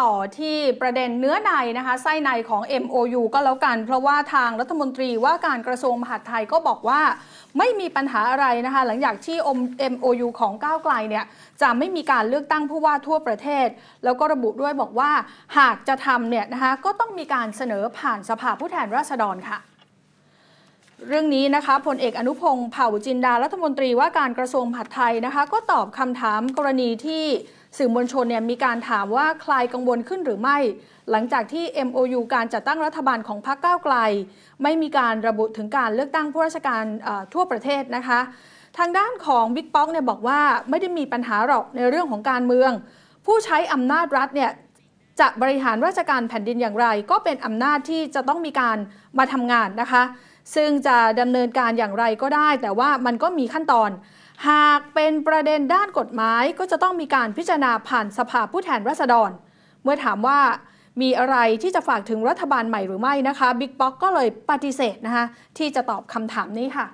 ต่อที่ประเด็นเนื้อในนะคะไส้ในของ MOU ก็แล้วกัน เพราะว่าทางรัฐมนตรีว่าการกระทรวงมหาดไทยก็บอกว่าไม่มีปัญหาอะไรนะคะ หลังจากที่ MOU ของก้าวไกลเนี่ยจะไม่มีการเลือกตั้งผู้ว่าทั่วประเทศ แล้วก็ระบุด้วยบอกว่าหากจะทำเนี่ยนะคะก็ต้องมีการเสนอผ่านสภาผู้แทนราษฎรค่ะเรื่องนี้นะคะพลเอกอนุพงศ์เผ่าจินดารัฐมนตรีว่าการกระทรวงมหาดไทยนะคะ ก็ตอบคำถามกรณีที่สื่อมวลชนเนี่ยมีการถามว่าคลายกังวลขึ้นหรือไม่ หลังจากที่ MOU การจัดตั้งรัฐบาลของพรรคก้าวไกล ไม่มีการระบุถึงการเลือกตั้งผู้ราชการทั่วประเทศนะคะ ทางด้านของบิ๊กป๊อกเนี่ยบอกว่าไม่ได้มีปัญหาหรอกในเรื่องของการเมืองผู้ใช้อำนาจรัฐเนี่ยจะบริหารราชการแผ่นดินอย่างไร ก็เป็นอำนาจที่จะต้องมีการมาทำงานนะคะ ซึ่งจะดำเนินการอย่างไรก็ได้แต่ว่ามันก็มีขั้นตอนหากเป็นประเด็นด้านกฎหมายก็จะต้องมีการพิจารณาผ่านสภาผู้แทนราษฎร เมื่อถามว่ามีอะไรที่จะฝากถึงรัฐบาลใหม่หรือไม่นะคะบิ๊กป๊อกก็เลยปฏิเสธนะคะที่จะตอบคำถามนี้ค่ะ